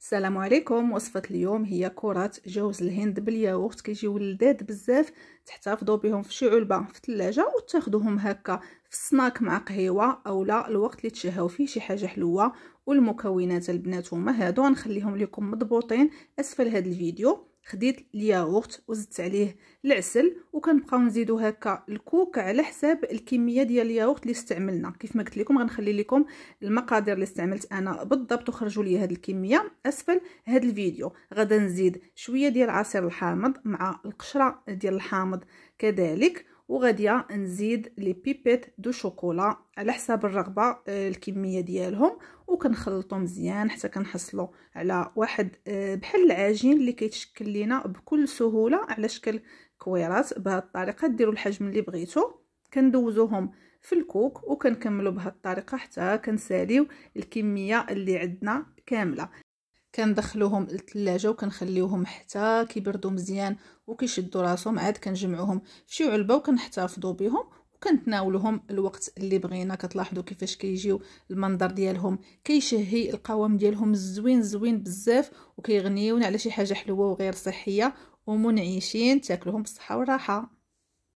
السلام عليكم وصفه اليوم هي كرات جوز الهند بالياغورت كيجيو لذاذ بزاف تحتفظوا بهم في شي علبه في الثلاجه وتاخذوهم هكا في السناك مع قهيوه اولا الوقت اللي تشهاو فيه شي حاجه حلوه والمكونات البنات هما هادو غنخليهم لكم مضبوطين اسفل هاد الفيديو خديت الياغورت وزدت عليه العسل وكنبقاو نزيدو هكا الكوك على حساب الكميه ديال الياغورت اللي استعملنا كيف ما قلت لكم غنخلي لكم المقادير اللي استعملت انا بالضبط وخرجوا لي هذه الكميه اسفل هذا الفيديو غدا نزيد شويه ديال عصير الحامض مع القشره ديال الحامض كذلك وغادي نزيد لي بيبيت دو شوكولا على حساب الرغبه آه، الكميه ديالهم وكنخلطو مزيان حتى كنحصلو على واحد آه، بحال العجين اللي كيتشكل لينا بكل سهوله على شكل كويرات بهذه الطريقه ديروا الحجم اللي بغيتو كندوزوهم في الكوك وكنكملوا بهذه الطريقه حتى كنساليو الكميه اللي عندنا كامله كندخلوهم للثلاجه وكنخليوهم حتى كيبردوا مزيان وكيشدوا راسهم عاد كنجمعوهم في شي علبه وكنحتفظوا بهم وكنتناولوهم الوقت اللي بغينا كتلاحظوا كيفاش كيجيو المنظر ديالهم كيشهي القوام ديالهم زوين زوين بزاف وكيغنيونا على شي حاجه حلوه وغير صحيه ومنعشين تاكلوهم بالصحه والراحه